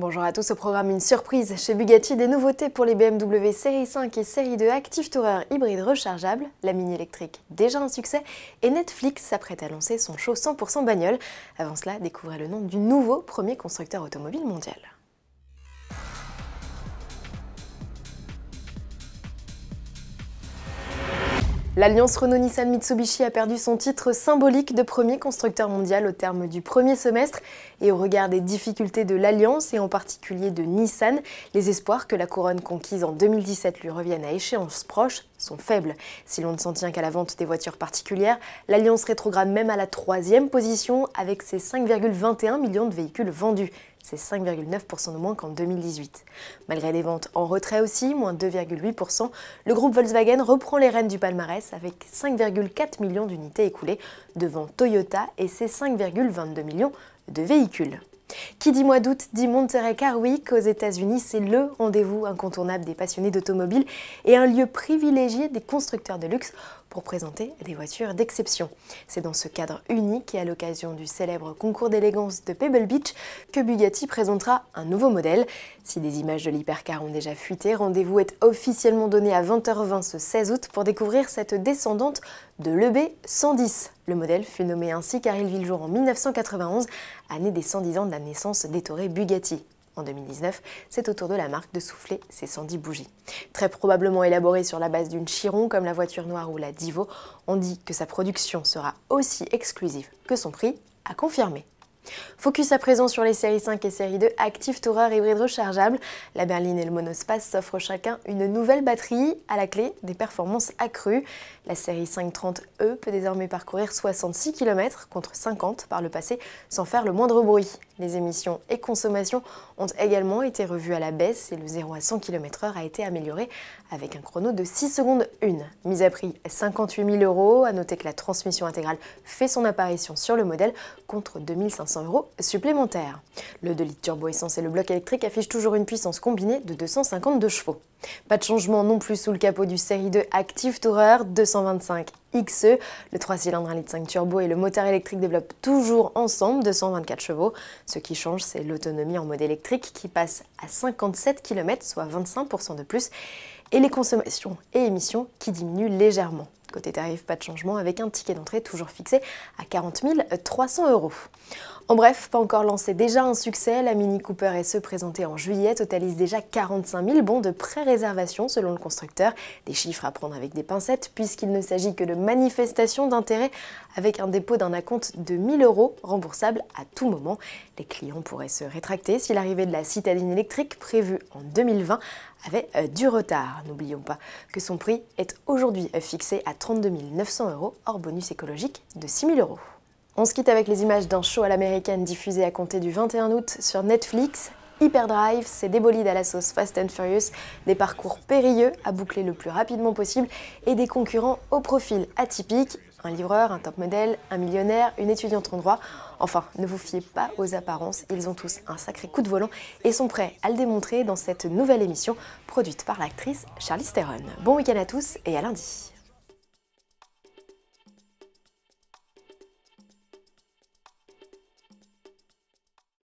Bonjour à tous, au programme une surprise chez Bugatti, des nouveautés pour les BMW série 5 et série 2 Active Tourer hybride rechargeable, la mini électrique déjà un succès et Netflix s'apprête à lancer son show 100% bagnole. Avant cela, découvrez le nom du nouveau premier constructeur automobile mondial. L'alliance Renault-Nissan-Mitsubishi a perdu son titre symbolique de premier constructeur mondial au terme du premier semestre et au regard des difficultés de l'alliance et en particulier de Nissan, les espoirs que la couronne conquise en 2017 lui revienne à échéance proche sont faibles. Si l'on ne s'en tient qu'à la vente des voitures particulières, l'alliance rétrograde même à la troisième position avec ses 5,21 millions de véhicules vendus c'est 5,9% de moins qu'en 2018. Malgré des ventes en retrait aussi, moins 2,8%, le groupe Volkswagen reprend les rênes du palmarès avec 5,4 millions d'unités écoulées devant Toyota et ses 5,22 millions de véhicules. Qui dit mois d'août dit Monterey Car Week aux États-Unis. C'est le rendez-vous incontournable des passionnés d'automobile et un lieu privilégié des constructeurs de luxe pour présenter des voitures d'exception. C'est dans ce cadre unique et à l'occasion du célèbre concours d'élégance de Pebble Beach que Bugatti présentera un nouveau modèle. Si des images de l'hypercar ont déjà fuité, rendez-vous est officiellement donné à 20h20 ce 16 août pour découvrir cette descendante de l'EB 110. Le modèle fut nommé ainsi car il vit jour en 1991, année des 110 ans de la naissance d'Ettore Bugatti. En 2019, c'est au tour de la marque de souffler ses 110 bougies. Très probablement élaboré sur la base d'une Chiron comme la voiture noire ou la Divo, on dit que sa production sera aussi exclusive que son prix, à confirmer. Focus à présent sur les séries 5 et série 2 Active Tourer hybride rechargeable. La berline et le monospace s'offrent chacun une nouvelle batterie à la clé des performances accrues. La série 530E e, peut désormais parcourir 66 km contre 50 par le passé sans faire le moindre bruit. Les émissions et consommations ont également été revues à la baisse et le 0 à 100 km/h a été amélioré avec un chrono de 6 secondes 1. Mise à prix 58 000 euros. À noter que la transmission intégrale fait son apparition sur le modèle contre 2500 euros supplémentaires. Le 2 litres turbo-essence et le bloc électrique affichent toujours une puissance combinée de 252 chevaux. Pas de changement non plus sous le capot du série 2 Active Tourer 225 XE. Le 3 cylindres 1,5 turbo et le moteur électrique développent toujours ensemble 224 chevaux. Ce qui change, c'est l'autonomie en mode électrique qui passe à 57 km, soit 25% de plus, et les consommations et émissions qui diminuent légèrement. Côté tarif, pas de changement avec un ticket d'entrée toujours fixé à 40 300 euros. En bref, pas encore lancé, déjà un succès, la Mini Cooper SE présentée en juillet totalise déjà 45 000 bons de pré-réservation selon le constructeur, des chiffres à prendre avec des pincettes puisqu'il ne s'agit que de manifestations d'intérêt avec un dépôt d'un acompte de 1000 euros remboursable à tout moment. Les clients pourraient se rétracter si l'arrivée de la citadine électrique prévue en 2020 avait euh, du retard. N'oublions pas que son prix est aujourd'hui euh, fixé à 32 900 euros, hors bonus écologique de 6 000 euros. On se quitte avec les images d'un show à l'américaine diffusé à compter du 21 août sur Netflix. Hyperdrive, c'est des bolides à la sauce Fast and Furious, des parcours périlleux à boucler le plus rapidement possible et des concurrents au profil atypique, un livreur, un top modèle, un millionnaire, une étudiante en droit. Enfin, ne vous fiez pas aux apparences, ils ont tous un sacré coup de volant et sont prêts à le démontrer dans cette nouvelle émission produite par l'actrice Charlize Theron. Bon week-end à tous et à lundi.